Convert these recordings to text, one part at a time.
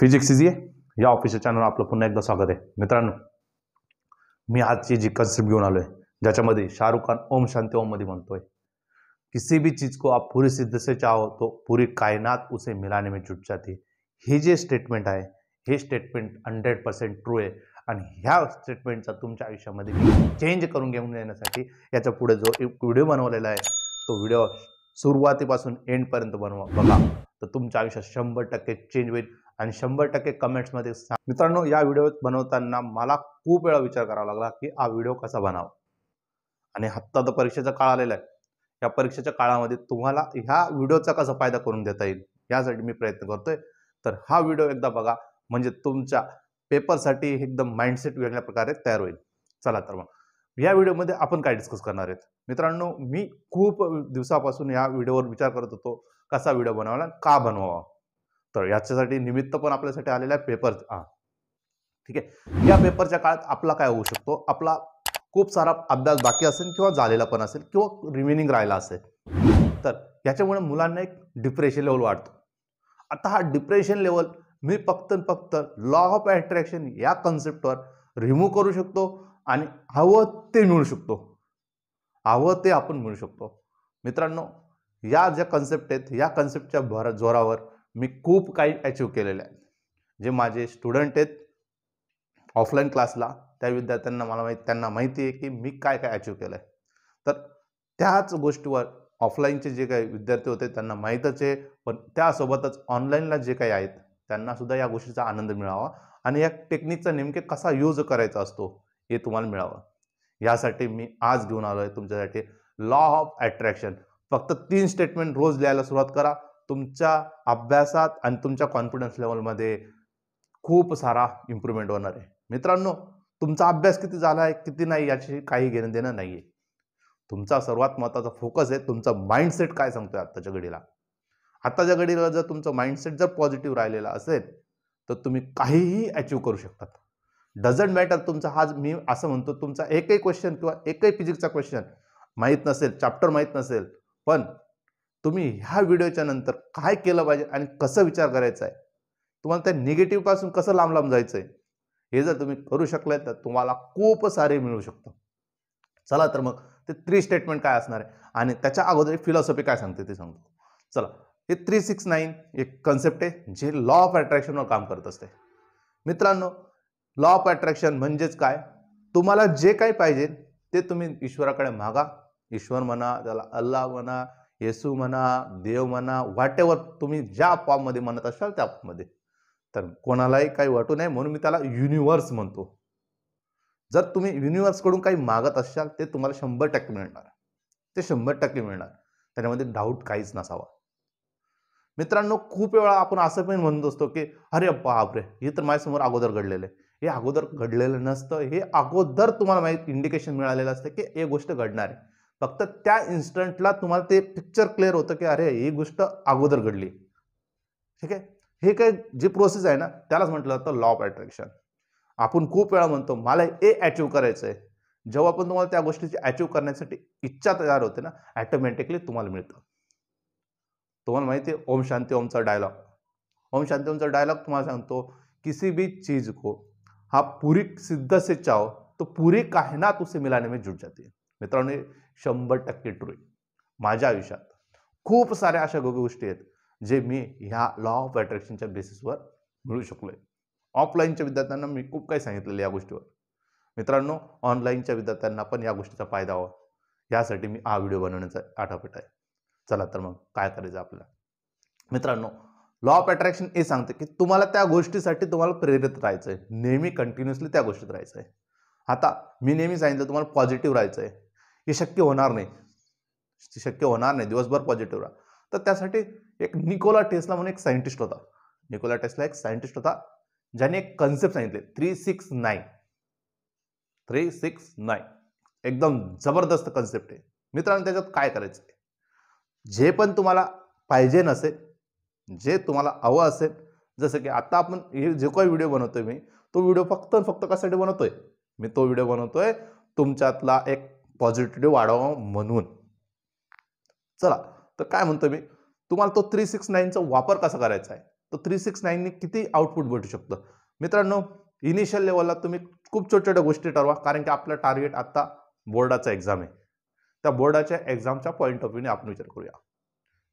Physics is ये या ऑफिसच्या चॅनल आपलं पुन्हा एकदा स्वागत आहे मित्रांनो मी आजची जी कन्सेप्ट घेऊन आलो आहे ज्याच्यामध्ये शाहरुख खान ओम शांती ओममध्ये म्हणतोय किसी भी चीज को आप पूरी सिद्ध से चाहो तो पूरी कायनात उसे मिलाने में जुट जाते हे जे स्टेटमेंट आहे हे स्टेटमेंट हंड्रेड पर्सेंट ट्रू आहे आणि ह्या स्टेटमेंटचा तुमच्या आयुष्यामध्ये चेंज करून घेऊन येण्यासाठी याच्या पुढे जो व्हिडिओ बनवलेला आहे तो व्हिडिओ सुरुवातीपासून एंडपर्यंत बनवा बघा तर तुमच्या आयुष्यात शंभर टक्के चेंज होईल आणि शंभर टक्के कमेंट्समध्ये सांग मित्रांनो या व्हिडिओ बनवताना मला खूप वेळा विचार करावा लागला की हा व्हिडिओ कसा बनावा आणि आत्ता तर परीक्षेचा काळ आलेला आहे या परीक्षेच्या काळामध्ये तुम्हाला ह्या व्हिडिओचा कसा फायदा करून देता येईल यासाठी मी प्रयत्न करतोय तर हा व्हिडिओ एकदा बघा म्हणजे तुमच्या पेपरसाठी एकदम माइंडसेट वेगळ्या प्रकारे तयार होईल चला तर मग या व्हिडिओमध्ये आपण काय डिस्कस करणार आहेत मित्रांनो मी खूप दिवसापासून या व्हिडिओवर विचार करत होतो कसा व्हिडिओ आणि का बनवावा तर याच्यासाठी निमित्त पण आपल्यासाठी आलेला आहे पेपर ठीक आहे या पेपरच्या काळात आपला काय होऊ शकतो आपला खूप सारा अभ्यास बाकी असेल किंवा झालेला पण असेल किंवा रिमेनिंग राहिला असेल तर याच्यामुळे मुलांना एक डिप्रेशन लेवल वाढतो आता हा डिप्रेशन लेवल मी फक्त फक्त लॉ ऑफ अट्रॅक्शन या कन्सेप्टवर रिमूव्ह करू शकतो आणि हवं ते मिळू शकतो हवं ते आपण मिळू शकतो मित्रांनो या ज्या कन्सेप्ट आहेत या कन्सेप्टच्या जोरावर मी खूप काही अचीव केलेले आहे जे माझे स्टुडंट आहेत ऑफलाईन क्लासला त्या विद्यार्थ्यांना मला माहिती त्यांना माहिती आहे की मी काय काय अचीव केलं तर त्याच गोष्टीवर ऑफलाईनचे जे काही विद्यार्थी होते त्यांना माहीतच आहे पण त्यासोबतच ऑनलाईनला जे काही आहेत त्यांनासुद्धा या गोष्टीचा आनंद मिळावा आणि या टेक्निकचा नेमके कसा यूज करायचा असतो हे तुम्हाला मिळावं यासाठी मी आज घेऊन आलो आहे तुमच्यासाठी लॉ ऑफ अट्रॅक्शन फक्त तीन स्टेटमेंट रोज लिहायला सुरुवात करा तुमच्या अभ्यासात आणि तुमच्या कॉन्फिडन्स लेवलमध्ये खूप सारा इम्प्रूव्हमेंट होणार आहे मित्रांनो तुमचा अभ्यास किती झाला आहे किती नाही याची काही घेणं देणं नाही आहे तुमचा सर्वात महत्त्वाचा फोकस आहे तुमचा माइंडसेट काय सांगतोय आत्ताच्या घडीला आत्ताच्या घडीला जर तुमचं माइंडसेट जर पॉझिटिव्ह राहिलेला असेल तर तुम्ही काहीही अचीव करू शकतात डझंट मॅटर तुमचा हा मी असं म्हणतो तुमचा एकही क्वेश्चन किंवा एकही फिजिक्सचा क्वेश्चन माहीत नसेल चॅप्टर माहीत नसेल पण तुम्ही ह्या व्हिडिओच्या नंतर काय केलं पाहिजे आणि कसं विचार करायचा आहे तुम्हाला त्या निगेटिव्हपासून कसं लांब लांब जायचं आहे हे जर तुम्ही करू शकले तर तुम्हाला खूप सारे मिळू शकतं चला तर मग ते थ्री स्टेटमेंट काय असणार आहे आणि त्याच्या अगोदर फिलॉसॉफी काय सांगते ते सांगतो चला हे थ्री सिक्स नाईन एक कन्सेप्ट आहे जे लॉ ऑफ अट्रॅक्शनवर काम करत असते मित्रांनो लॉ ऑफ अट्रॅक्शन म्हणजेच काय तुम्हाला जे काही पाहिजे ते तुम्ही ईश्वराकडे मागा ईश्वर म्हणा त्याला अल्ला म्हणा येसू म्हणा देव म्हणा वाटेवर तुम्ही ज्या मध्ये म्हणत असाल त्या मध्ये तर कोणालाही काही वाटू नये म्हणून मी त्याला युनिव्हर्स म्हणतो जर तुम्ही युनिव्हर्सकडून काही मागत असाल ते तुम्हाला शंभर टक्के मिळणार ते शंभर टक्के मिळणार त्याच्यामध्ये डाऊट काहीच नसावा मित्रांनो खूप वेळा आपण असं पण म्हणत असतो की अरे बापरे हे तर माझ्यासमोर अगोदर घडलेलं आहे हे अगोदर घडलेलं नसतं हे अगोदर तुम्हाला माहीत इंडिकेशन मिळालेलं असतं की हे गोष्ट घडणार आहे फक्त त्या इन्स्टंटला तुम्हाला ते पिक्चर क्लिअर होतं की अरे ही गोष्ट अगोदर घडली ठीक आहे हे काय जे प्रोसेस आहे ना त्यालाच म्हटलं जातं लॉ ऑफ अट्रॅक्शन आपण खूप वेळा म्हणतो मला हे अचीव करायचं आहे जेव्हा आपण तुम्हाला त्या गोष्टीची अचीव करण्यासाठी इच्छा तयार होते ना ॲटोमॅटिकली तुम्हाला मिळतं तुम्हाला माहिती आहे ओम शांती ओमचा डायलॉग ओम शांती ओमचा डायलॉग तुम्हाला सांगतो किसी भी चीज को हा पुरी सिद्ध से चाहो तो पुरी कायनात तुझे मिलाने में जुट जाते मित्रांनो शंभर टक्के ट्रू माझ्या आयुष्यात खूप साऱ्या अशा गोष्टी आहेत जे मी ह्या लॉ ऑफ अट्रॅक्शनच्या बेसिसवर मिळू शकलो आहे ऑफलाईनच्या विद्यार्थ्यांना मी खूप काही सांगितलेलं या गोष्टीवर मित्रांनो ऑनलाईनच्या विद्यार्थ्यांना पण या गोष्टीचा फायदा व्हावा यासाठी मी हा व्हिडिओ बनवण्याचा आठापीठ आहे चला तर मग काय करायचं आपल्याला मित्रांनो लॉ ऑफ अट्रॅक्शन हे सांगते की तुम्हाला त्या गोष्टीसाठी तुम्हाला प्रेरित राहायचं नेहमी कंटिन्युअसली त्या गोष्टीत राहायचं आहे आता मी नेहमी सांगितलं तुम्हाला पॉझिटिव्ह राहायचं हे शक्य होणार नाही शक्य होणार नाही दिवसभर पॉझिटिव्ह राहा तर त्यासाठी एक निकोला टेस्ला म्हणून एक सायंटिस्ट होता निकोला टेस्ला एक सायंटिस्ट होता ज्याने एक कन्सेप्ट सांगितले three six nine three six nine एकदम जबरदस्त कन्सेप्ट आहे मित्रांनो त्याच्यात काय करायचं जे पण तुम्हाला पाहिजे नसेल जे तुम्हाला हवं असेल जसं की आता आपण हे जे काही व्हिडिओ बनवतोय मी तो व्हिडिओ फक्त फक्त कशासाठी बनवतोय मी तो व्हिडिओ बनवतोय तुमच्यातला एक पॉझिटिव्ह वाढवा म्हणून चला तर काय म्हणतो मी तुम्हाला तो थ्री सिक्स नाईनचा वापर कसा करायचा आहे तर थ्री सिक्स नाईनने किती आउटपुट भेटू शकतं मित्रांनो इनिशियल लेवलला तुम्ही खूप छोट्या छोट्या गोष्टी ठरवा कारण की आपलं टार्गेट आता बोर्डाचा एक्झाम आहे त्या बोर्डाच्या एक्झामच्या पॉईंट ऑफ व्ह्यूने आपण विचार करूया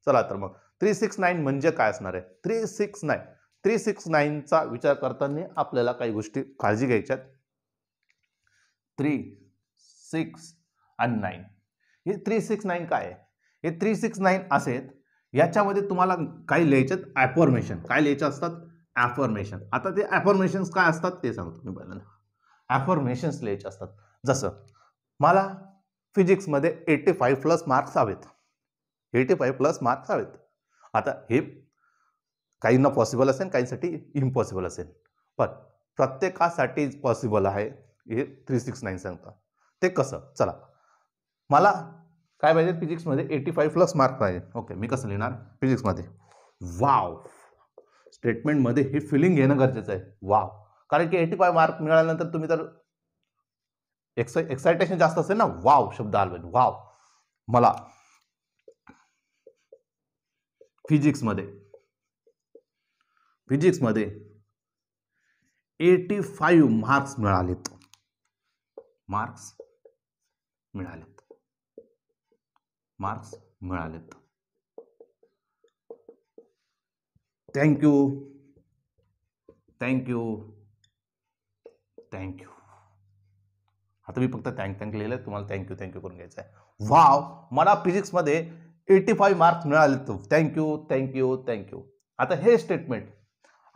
चला तर मग थ्री सिक्स नाईन म्हणजे काय असणार आहे three six nine three six नाईनचा विचार करताना आपल्याला काही गोष्टी काळजी घ्यायच्यात थ्री सिक्स आणि नाईन हे थ्री सिक्स नाईन काय आहे हे थ्री सिक्स नाईन असेल याच्यामध्ये तुम्हाला काही लिहायच्यात ॲफॉर्मेशन काय लिहायचे असतात ॲफॉर्मेशन आता ते ॲफॉर्मेशन्स काय असतात ते सांगतो मी पहिल्यांदा ॲफॉर्मेशन्स लिहायचे असतात जसं मला फिजिक्समध्ये एटी फाईव्ह प्लस मार्क्स हवेत एटी फाईव्ह प्लस मार्क्स हवेत आता हे काहींना पॉसिबल असेल काहींसाठी इम्पॉसिबल असेल पण प्रत्येकासाठी पॉसिबल आहे हे थ्री सिक्स नाईन सांगतात ते कसं चला मला काय पाहिजे फिजिक्समध्ये एटी फाईव्ह प्लस मार्क पाहिजे ओके मी कसं लिहिणार फिजिक्समध्ये वाव स्टेटमेंटमध्ये हे फिलिंग घेणं गरजेचं आहे वाव कारण की एटी फाय मार्क मिळाल्यानंतर तुम्ही तर एक्साइ एक्सायटेशन जास्त असेल ना वाव शब्द आलो वाव मला फिजिक्समध्ये फिजिक्समध्ये एटी फाईव्ह मार्क्स मिळालेत मार्क्स मिळालेत मार्क्स मिळालेत थँक्यू थँक्यू थँक्यू आता मी फक्त थँक थँक लिहिलं तुम्हाला थँक्यू थँक्यू करून घ्यायचं आहे वाव मला फिजिक्समध्ये एटी फाईव्ह मार्क्स मिळाले थँक्यू थँक्यू थँक्यू आता हे स्टेटमेंट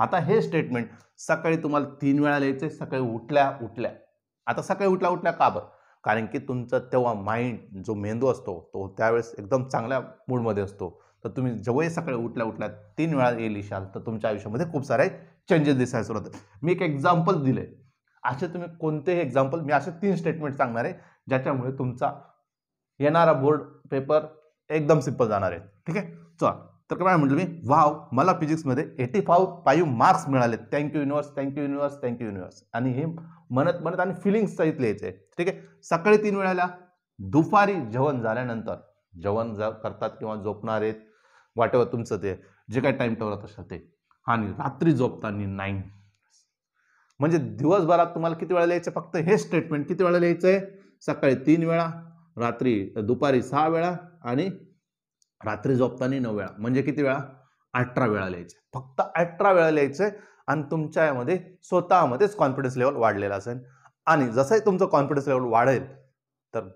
आता हे स्टेटमेंट सकाळी तुम्हाला तीन वेळा लिहायचे सकाळी उठल्या उठल्या आता सकाळी उठल्या उठल्या का बरं कारण की तुमचा तेव्हा माइंड जो मेंदू असतो तो त्यावेळेस एकदम चांगल्या मूडमध्ये असतो तर तुम्ही जेव्हाही सकाळी उठल्या उठल्या तीन वेळा येईल इशाल तर तुमच्या आयुष्यामध्ये खूप सारे चेंजेस दिसायला सुरुवात मी एक एक्झाम्पल दिले असे तुम्ही कोणतेही एक्झाम्पल मी असे तीन स्टेटमेंट सांगणार आहे ज्याच्यामुळे तुमचा येणारा बोर्ड पेपर एकदम सिंपल जाणार आहे ठीक आहे चला तर काय म्हटलं मी वाव मला फिजिक्समध्ये एटी फाव फाईव्ह मार्क्स मिळाले thank you universe thank you universe thank you universe आणि हे म्हणत म्हणत आणि फिलिंग्स इथले लिहायचे ठीक आहे सकाळी तीन वेळाला दुपारी जेवण झाल्यानंतर जेवण करतात किंवा आहेत वाटेवर तुमचं ते जे काय टाईम ठेवलं तसं ते आणि रात्री झोपताना नाईन म्हणजे दिवसभरात तुम्हाला किती वेळा लिहायचं फक्त हे स्टेटमेंट किती वेळा लिहायचं आहे सकाळी तीन वेळा रात्री दुपारी सहा वेळा आणि रात्री झोपताना नऊ वेळा म्हणजे किती वेळा अठरा वेळा लिहायचं फक्त अठरा वेळा लिहायचं आणि तुमच्या यामध्ये स्वतःमध्येच कॉन्फिडन्स लेवल वाढलेला असेल आणि जसंही तुमचं कॉन्फिडन्स लेवल वाढेल तर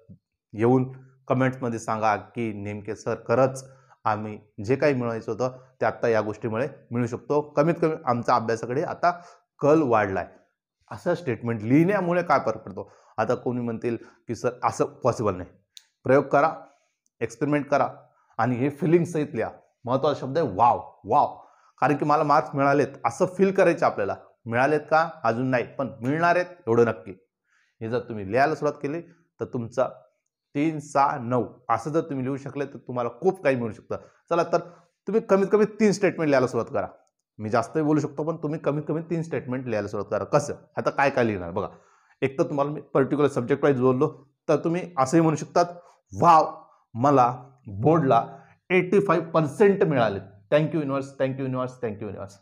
येऊन कमेंट्समध्ये सांगा की नेमके सर खरंच आम्ही जे काही मिळवायचं होतं ते आत्ता या गोष्टीमुळे मिळू शकतो कमीत कमी आमचा अभ्यासाकडे आता कल वाढला आहे असं स्टेटमेंट लिहिण्यामुळे काय फरक पडतो आता कोणी म्हणतील की सर असं पॉसिबल नाही प्रयोग करा एक्सपेरिमेंट करा आणि हे लिहा महत्त्वाचा शब्द आहे वाव वाव कारण की मला मार्क्स मिळालेत असं फील करायचं आपल्याला मिळालेत का अजून नाही पण मिळणार आहेत एवढं नक्की हे जर तुम्ही लिहायला सुरुवात केली तर तुमचा तीन सहा नऊ असं जर तुम्ही लिहू शकले तर तुम्हाला खूप काही मिळू शकतं चला तर तुम्ही कमीत कमी तीन स्टेटमेंट लिहायला सुरुवात करा मी जास्तही बोलू शकतो पण तुम्ही कमीत कमी तीन स्टेटमेंट लिहायला सुरुवात करा कसं आता काय काय लिहिणार बघा एक तर तुम्हाला मी पर्टिक्युलर सब्जेक्ट वाईज बोललो तर तुम्ही असंही म्हणू शकतात वाव मला हो. बोर्डला एटी फाईव्ह पर्सेंट मिळाले thank you universe thank you universe thank you universe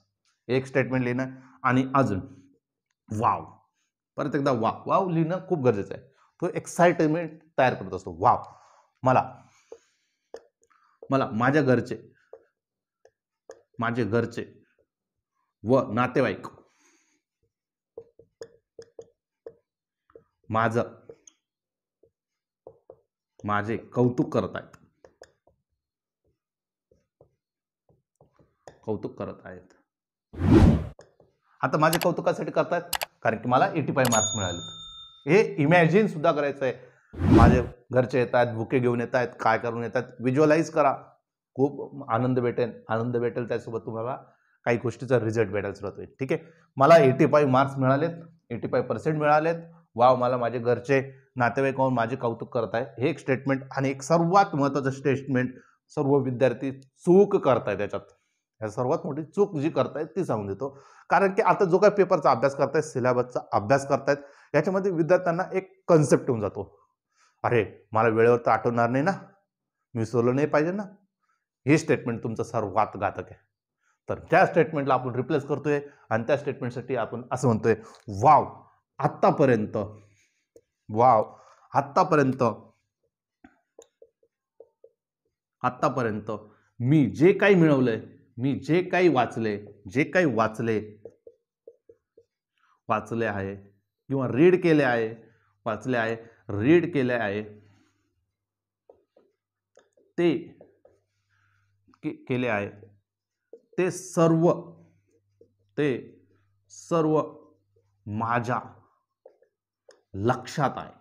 एक स्टेटमेंट लिहिणं आणि अजून वाव परत एकदा वाव वाव लिहिणं खूप गरजेचं आहे तो एक्साइटमेंट तयार करत असतो वाव मला मला माझ्या घरचे माझे घरचे व नातेवाईक माझं माझे कौतुक करत आहेत कौतुक करत आहेत आता माझे कौतुकासाठी करतायत कारण की मला एटी फाय मार्क्स मिळाले हे इमॅजिन सुद्धा करायचं आहे माझे घरचे येत आहेत बुके घेऊन येत आहेत काय करून येत आहेत विज्युअलाइज करा खूप आनंद भेटेल आनंद भेटेल त्यासोबत तुम्हाला काही गोष्टीचा रिझल्ट भेटायला सुरुवात होईल ठीक आहे मला एटी फाय मार्क्स मिळालेत एटी फाय पर्सेंट मिळालेत वाव मला माझे घरचे नातेवाईक होऊन माझे कौतुक करत आहे हे एक स्टेटमेंट आणि एक सर्वात महत्त्वाचं स्टेटमेंट सर्व विद्यार्थी चूक करत आहे त्याच्यात ह्या सर्वात मोठी चूक जी करतायत ती सांगून देतो कारण की आता जो काही पेपरचा अभ्यास करतायत सिलेबसचा अभ्यास करतायत याच्यामध्ये विद्यार्थ्यांना एक कन्सेप्ट होऊन जातो अरे मला वेळेवर तर आठवणार नाही ना मी विसरलं नाही पाहिजे ना हे स्टेटमेंट तुमचं सर्वात घातक आहे तर त्या स्टेटमेंटला आपण रिप्लेस करतोय आणि त्या स्टेटमेंटसाठी आपण असं म्हणतोय वाव आत्तापर्यंत वाव आत्तापर्यंत आत्तापर्यंत मी जे काही मिळवलंय मी जे काही वाचले जे काही वाचले वाचले आहे किंवा रीड केले आहे वाचले आहे रीड केले आहे ते केले आहे ते सर्व ते सर्व माझ्या लक्षात आहे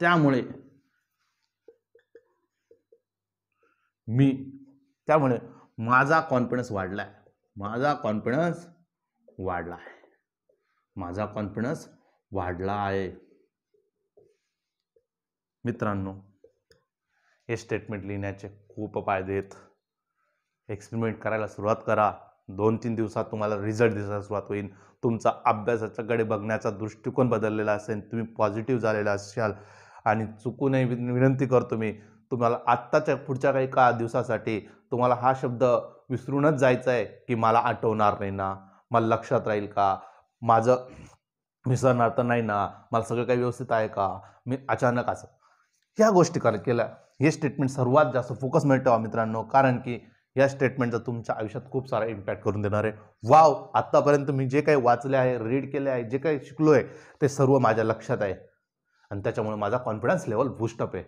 त्यामुळे मी त्यामुळे माझा कॉन्फिडन्स वाढला आहे माझा कॉन्फिडन्स वाढला आहे माझा कॉन्फिडन्स वाढला आहे मित्रांनो हे स्टेटमेंट लिहिण्याचे खूप फायदे आहेत एक्सपेरिमेंट करायला सुरुवात करा दोन तीन दिवसात तुम्हाला रिझल्ट दिसायला सुरुवात होईल तुमचा अभ्यासाच्याकडे बघण्याचा दृष्टिकोन बदललेला असेल तुम्ही पॉझिटिव्ह झालेला असाल आणि चुकूनही विनंती करतो मी तुम्हाला आत्ताच्या पुढच्या काही का दिवसासाठी तुम्हाला हा शब्द विसरूनच जायचा आहे की मला आठवणार नाही ना मला लक्षात राहील का माझं विसरणार तर नाही ना मला सगळं काही व्यवस्थित आहे का मी अचानक असं ह्या गोष्टी कर केल्या हे स्टेटमेंट सर्वात जास्त फोकस मिळतो हो मित्रांनो कारण की या स्टेटमेंटचा तुमच्या आयुष्यात खूप सारा इम्पॅक्ट करून देणार आहे वाव आत्तापर्यंत मी जे काही वाचले आहे रीड केले आहे जे काही शिकलो आहे ते सर्व माझ्या लक्षात आहे आणि त्याच्यामुळे माझा कॉन्फिडन्स लेवल बूस्टअप आहे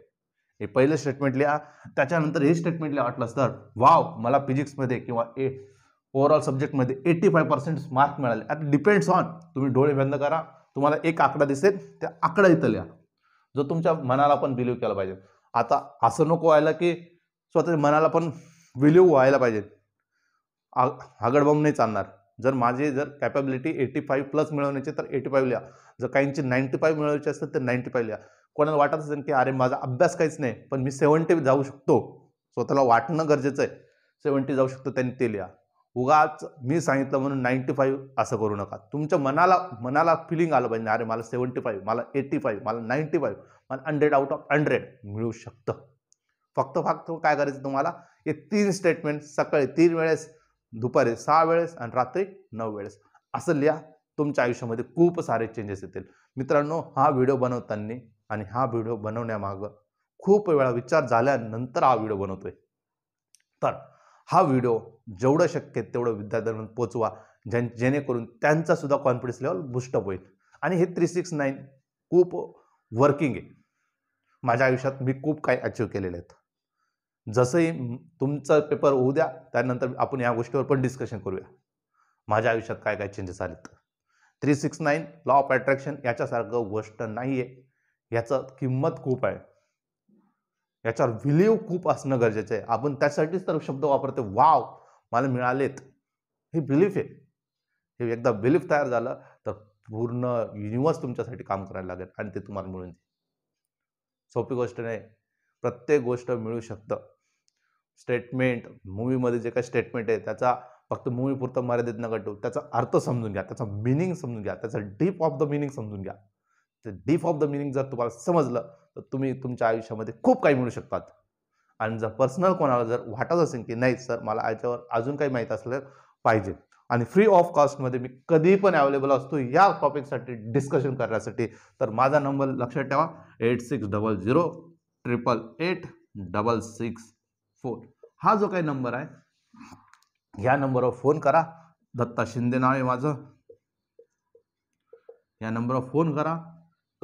हे पहिलं स्टेटमेंट लिहा त्याच्यानंतर हे स्टेटमेंट लिहा वाटलं तर वाव मला फिजिक्समध्ये किंवा ए ओव्हरऑल सब्जेक्टमध्ये एटी फाय पर्सेंट मार्क मिळाले आता डिपेंड्स ऑन तुम्ही डोळे बंद करा तुम्हाला एक आकडा दिसेल त्या आकडा इथं लिहा जो तुमच्या मनाला पण बिलीव केला पाहिजे आता असं नको व्हायला की स्वतः मनाला पण बिलीव व्हायला पाहिजे आ आगडबम नाही चालणार जर माझे जर कॅपॅबिलिटी एटी फाईव्ह प्लस मिळवण्याची तर एटी फाईव्ह लिहा जर काहींची नाईन्टी फाईव्ह मिळवायची असेल तर नाईन्टी फाईव्ह लिहा कोणाला वाटत असेल की अरे माझा अभ्यास काहीच नाही पण मी सेवन्टी जाऊ शकतो स्वतःला वाटणं गरजेचं आहे सेवन्टी जाऊ शकतो त्यांनी ते लिहा उगाच मी सांगितलं म्हणून नाईन्टी फाईव्ह असं करू नका तुमच्या मनाला मनाला फिलिंग आलं पाहिजे अरे मला सेवन्टी फाईव्ह मला एटी फाईव्ह मला नाईन्टी फाईव्ह मला हंड्रेड आउट ऑफ हंड्रेड मिळू शकतं फक्त फक्त काय करायचं तुम्हाला हे तीन स्टेटमेंट सकाळी तीन वेळेस दुपारी सहा वेळेस आणि रात्री नऊ वेळेस असं लिहा तुमच्या आयुष्यामध्ये खूप सारे चेंजेस येतील मित्रांनो हा व्हिडिओ बनवताना आणि हा व्हिडिओ बनवण्यामागं खूप वेळा विचार झाल्यानंतर हा व्हिडिओ बनवतोय तर हा व्हिडिओ जेवढं शक्य तेवढं विद्यार्थ्यांना पोचवा ज्यां जेणेकरून त्यांचासुद्धा कॉन्फिडन्स लेवल बुस्टअप होईल आणि हे थ्री सिक्स नाईन खूप वर्किंग आहे माझ्या आयुष्यात मी खूप काही अचीव केलेले आहेत जसंही तुमचा पेपर होऊ द्या त्यानंतर आपण या गोष्टीवर पण डिस्कशन करूया माझ्या आयुष्यात काय काय चेंजेस आलेत three six nine law of attraction याच्यासारखं गोष्ट नाही आहे याचा किंमत खूप आहे याच्यावर विलीव खूप असणं गरजेचं आहे आपण त्यासाठीच तर शब्द वापरते वाव मला मिळालेत हे बिलीफ आहे हे एकदा बिलीफ तयार झालं तर पूर्ण युनिवर्स तुमच्यासाठी काम करायला लागेल आणि ते तुम्हाला मिळून जाईल सोपी गोष्ट नाही प्रत्येक गोष्ट मिळू शकतं स्टेटमेंट मूवीमध्ये जे काही स्टेटमेंट आहे त्याचा फक्त पुरतं मर्यादित न कटू त्याचा अर्थ समजून घ्या त्याचा मिनिंग समजून घ्या त्याचा डीप ऑफ द मिनिंग समजून घ्या ते डीप ऑफ द मिनिंग जर तुम्हाला समजलं तर तुम्ही तुमच्या आयुष्यामध्ये खूप काही मिळू शकतात आणि जर पर्सनल कोणाला जर वाटत असेल की नाही सर मला याच्यावर अजून काही माहीत असलं पाहिजे आणि फ्री ऑफ कॉस्टमध्ये मी कधी पण अवेलेबल असतो या टॉपिकसाठी डिस्कशन करण्यासाठी तर माझा नंबर लक्षात ठेवा eight six double zero triple eight double six four हा जो काही नंबर आहे या नंबरवर फोन करा दत्ता शिंदे नाव आहे माझं या नंबरवर फोन करा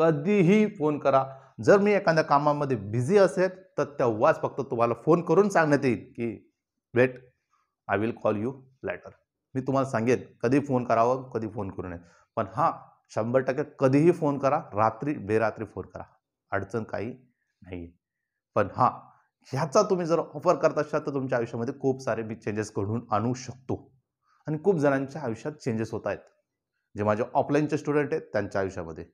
कधीही फोन करा जर मी एखाद्या कामामध्ये बिझी असेल तर तेव्हाच फक्त तुम्हाला फोन करून सांगण्यात येईल की wait I will call you later मी तुम्हाला सांगेन कधी फोन करावं कधी फोन करू नये पण हां शंभर टक्के कधीही फोन करा रात्री बेरात्री फोन करा अडचण काही नाही पण हां ह्याचा तुम्ही जर ऑफर करत असाल तर तुमच्या आयुष्यामध्ये खूप सारे मी चेंजेस घडून आणू शकतो आणि खूप जणांच्या आयुष्यात चेंजेस होत आहेत जे माझे ऑफलाईनचे स्टुडंट आहेत त्यांच्या आयुष्यामध्ये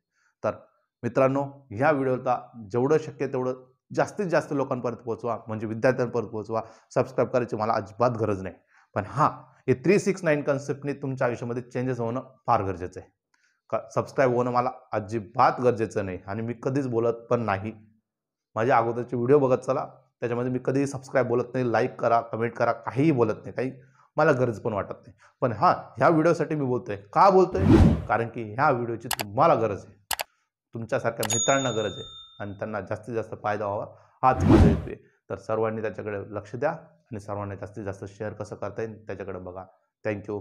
तर मित्रांनो ह्या व्हिडिओला जेवढं शक्य तेवढं जास्तीत जास्त लोकांपर्यंत पोहोचवा म्हणजे विद्यार्थ्यांपर्यंत पोहोचवा सबस्क्राईब करायची मला अजिबात गरज नाही पण हां हे थ्री सिक्स नाईन कन्सेप्टने तुमच्या आयुष्यामध्ये चेंजेस होणं फार गरजेचं आहे का सबस्क्राईब होणं मला अजिबात गरजेचं नाही आणि मी कधीच बोलत पण नाही माझ्या अगोदरचे व्हिडिओ बघत चला त्याच्यामध्ये मी कधीही सबस्क्राईब बोलत नाही लाईक करा कमेंट करा काहीही बोलत नाही काही मला गरज पण वाटत नाही पण हां ह्या व्हिडिओसाठी मी बोलतोय का बोलतोय कारण की ह्या व्हिडिओची तुम्हाला गरज आहे तुमच्यासारख्या मित्रांना गरज आहे आणि त्यांना जास्तीत जास्त फायदा व्हावा हाच माझा हेतू आहे तर सर्वांनी त्याच्याकडे लक्ष द्या आणि सर्वांनी जास्तीत जास्त शेअर कसं करता येईल त्याच्याकडे बघा थँक्यू